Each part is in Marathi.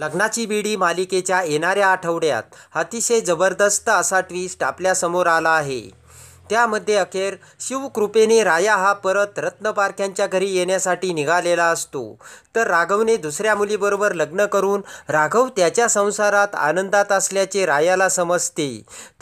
लग्नाची बीडी मालिकेच्या येणाऱ्या आठवड्यात अतिशय जबरदस्त असा ट्विस्ट आपल्यासमोर आला आहे त्यामध्ये अखेर शिवकृपेने राया हा परत रत्नपारख्यांच्या घरी येण्यासाठी निघालेला असतो तर राघवने दुसऱ्या मुलीबरोबर लग्न करून राघव त्याच्या संसारात आनंदात असल्याचे रायाला समजते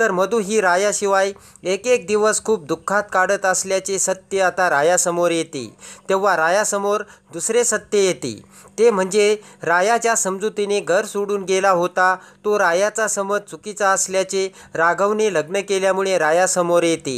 तर मधू ही रायाशिवाय एक एक दिवस खूप दुःखात काढत असल्याचे सत्य आता रायासमोर येते तेव्हा रायासमोर दुसरे सत्य येते ते म्हणजे रायाच्या समजुतीने घर सोडून गेला होता तो रायाचा समज चुकीचा असल्याचे राघवने लग्न केल्यामुळे रायासमोर येते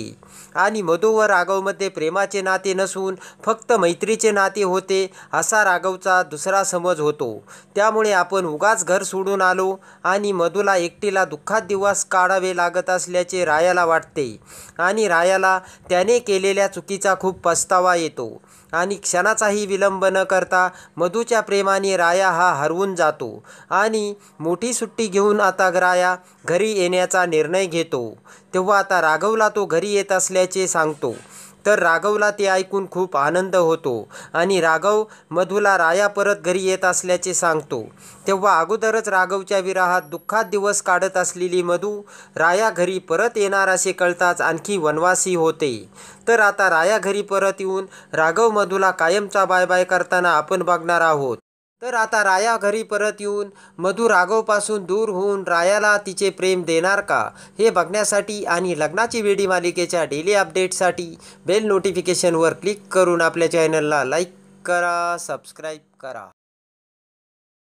आणि मधू व राघवमध्ये प्रेमाचे नाते नसून फक्त मैत्रीचे नाते होते असा राघवचा दुसरा समज होतो त्यामुळे आपण उगाच घर सोडून आलो आणि मधूला एकटीला दुःखात दिवस काढावे लागत असल्याचे रायाला वाटते आणि रायाला त्याने केलेल्या चुकीचा खूप पस्तावा येतो आणि क्षणाचाही विलंब न करता मधूच्या प्रेमाने राया हा हरवून जातो आणि मोठी सुट्टी घेऊन आता राया घरी येण्याचा निर्णय घेतो तेव्हा आता राघवला तो घरी येत असल्याचे सांगतो तर राघवला ते ऐकून खूप आनंद होतो आणि राघव मधूला राया परत घरी येत असल्याचे सांगतो तेव्हा अगोदरच राघवच्या विराहात दुःखात दिवस काढत असलेली मधू राया घरी परत येणार असे कळताच आणखी वनवासी होते तर आता राया घरी परत येऊन राघव मधूला कायमचा बाय बाय करताना आपण बघणार आहोत तर आता राया घरी परत येऊन मधु राघवपासून दूर होऊन रायाला तिचे प्रेम देणार का हे बघण्यासाठी आणि लग्नाची वेडी मालिकेच्या डेली अपडेटसाठी बेल नोटिफिकेशनवर क्लिक करून आपल्या चॅनलला लाईक करा सबस्क्राईब करा